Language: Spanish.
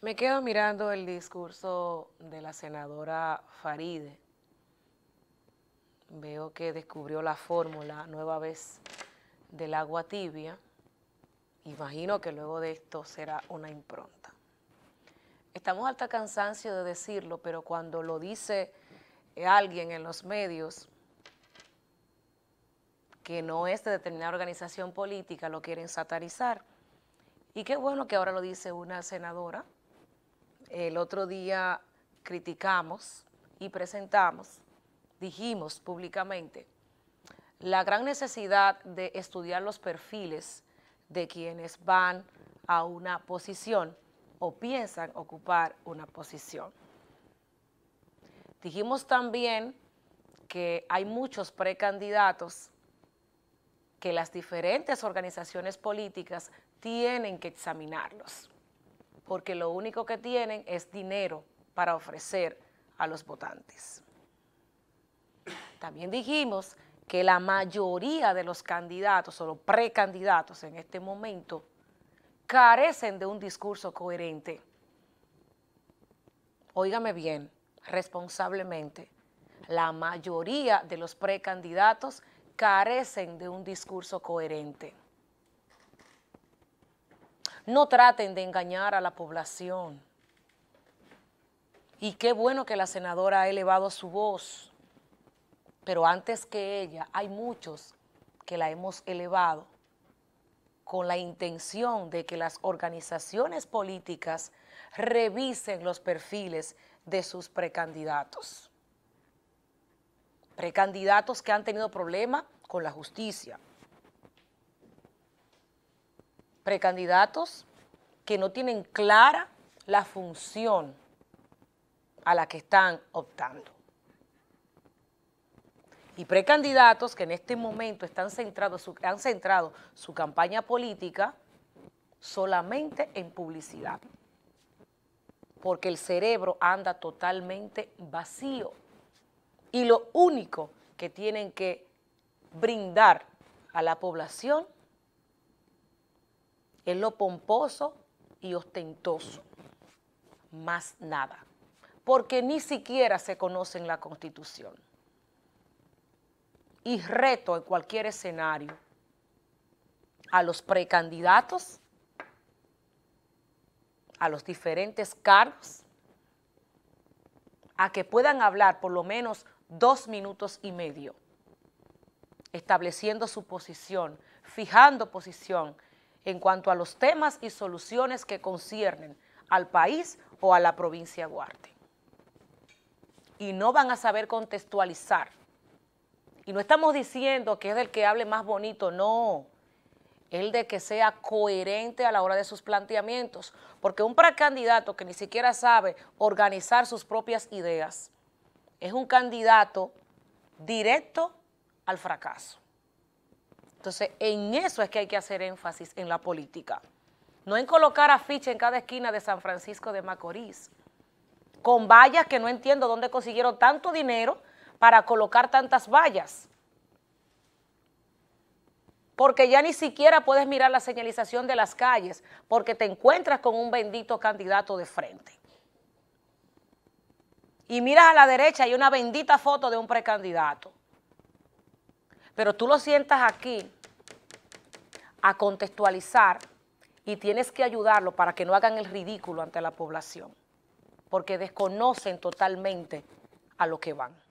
Me quedo mirando el discurso de la senadora Faride. Veo que descubrió la fórmula nueva vez del agua tibia. Imagino que luego de esto será una impronta. Estamos hasta cansancio de decirlo, pero cuando lo dice alguien en los medios que no es de determinada organización política, lo quieren satarizar. Y qué bueno que ahora lo dice una senadora el otro día criticamos y presentamos, dijimos públicamente, la gran necesidad de estudiar los perfiles de quienes van a una posición o piensan ocupar una posición. Dijimos también que hay muchos precandidatos que las diferentes organizaciones políticas tienen que examinarlos porque lo único que tienen es dinero para ofrecer a los votantes. También dijimos que la mayoría de los candidatos o los precandidatos en este momento carecen de un discurso coherente. Óigame bien, responsablemente, la mayoría de los precandidatos carecen de un discurso coherente. No traten de engañar a la población. Y qué bueno que la senadora ha elevado su voz, pero antes que ella hay muchos que la hemos elevado con la intención de que las organizaciones políticas revisen los perfiles de sus precandidatos. Precandidatos que han tenido problemas con la justicia, precandidatos que no tienen clara la función a la que están optando. Y precandidatos que en este momento están centrados, han centrado su campaña política solamente en publicidad, porque el cerebro anda totalmente vacío y lo único que tienen que brindar a la población es lo pomposo y ostentoso, más nada, porque ni siquiera se conoce en la Constitución. Y reto en cualquier escenario a los precandidatos, a los diferentes cargos, a que puedan hablar por lo menos dos minutos y medio, estableciendo su posición, fijando posición, en cuanto a los temas y soluciones que conciernen al país o a la provincia de Duarte. Y no van a saber contextualizar. Y no estamos diciendo que es el que hable más bonito, no. El de que sea coherente a la hora de sus planteamientos. Porque un precandidato que ni siquiera sabe organizar sus propias ideas es un candidato directo al fracaso. Entonces, en eso es que hay que hacer énfasis en la política. No en colocar afiche en cada esquina de San Francisco de Macorís, con vallas que no entiendo dónde consiguieron tanto dinero para colocar tantas vallas. Porque ya ni siquiera puedes mirar la señalización de las calles, porque te encuentras con un bendito candidato de frente. Y miras a la derecha, hay una bendita foto de un precandidato pero tú lo sientas aquí a contextualizar y tienes que ayudarlo para que no hagan el ridículo ante la población, porque desconocen totalmente a lo que van.